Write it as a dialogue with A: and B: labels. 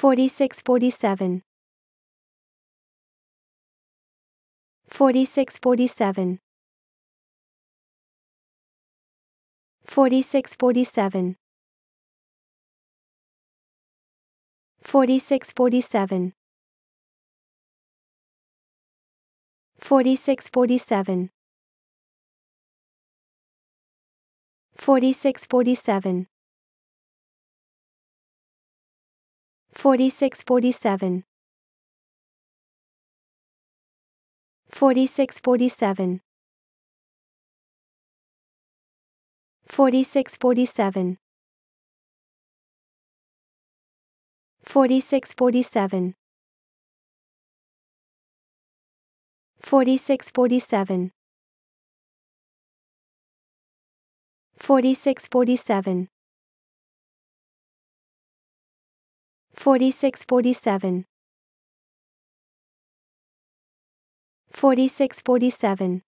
A: Forty-six, forty-seven. Forty-six, forty-seven. Forty-six, forty-seven. Forty-six, forty-seven. Forty-six, forty-seven. Forty-six, forty-seven. Forty-six, forty-seven. Forty-six, forty-seven. Forty-six, forty-seven. Forty-six, forty-seven. Forty-six, forty-seven. Forty-six, forty-seven. Forty-six, forty-seven. Forty-six, forty-seven.